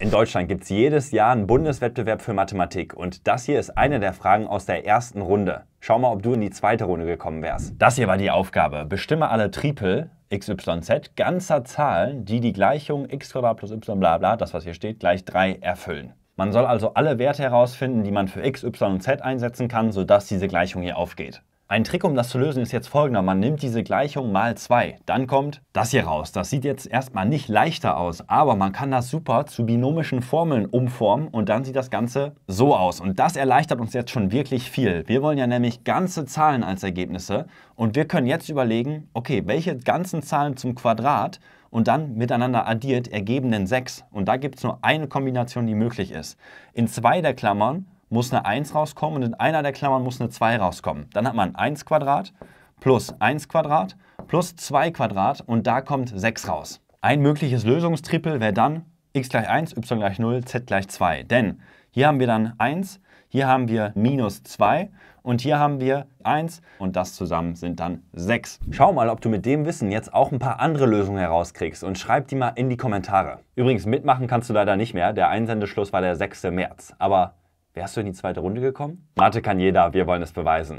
In Deutschland gibt es jedes Jahr einen Bundeswettbewerb für Mathematik und das hier ist eine der Fragen aus der ersten Runde. Schau mal, ob du in die zweite Runde gekommen wärst. Das hier war die Aufgabe. Bestimme alle Tripel xyz ganzer Zahlen, die die Gleichung x plus y bla bla, das was hier steht, gleich 3 erfüllen. Man soll also alle Werte herausfinden, die man für x, y und z einsetzen kann, sodass diese Gleichung hier aufgeht. Ein Trick, um das zu lösen, ist jetzt folgender. Man nimmt diese Gleichung mal 2. Dann kommt das hier raus. Das sieht jetzt erstmal nicht leichter aus, aber man kann das super zu binomischen Formeln umformen und dann sieht das Ganze so aus. Und das erleichtert uns jetzt schon wirklich viel. Wir wollen ja nämlich ganze Zahlen als Ergebnisse und wir können jetzt überlegen, okay, welche ganzen Zahlen zum Quadrat und dann miteinander addiert ergeben denn 6. Und da gibt es nur eine Kombination, die möglich ist. In zwei der Klammern muss eine 1 rauskommen und in einer der Klammern muss eine 2 rauskommen. Dann hat man 1 Quadrat plus 1 Quadrat plus 2 Quadrat und da kommt 6 raus. Ein mögliches Lösungstrippel wäre dann x gleich 1, y gleich 0, z gleich 2. Denn hier haben wir dann 1, hier haben wir minus 2 und hier haben wir 1 und das zusammen sind dann 6. Schau mal, ob du mit dem Wissen jetzt auch ein paar andere Lösungen herauskriegst und schreib die mal in die Kommentare. Übrigens, mitmachen kannst du leider nicht mehr, der Einsendeschluss war der 6. März. Aber Wärst du in die zweite Runde gekommen? Mathe kann jeder, wir wollen es beweisen.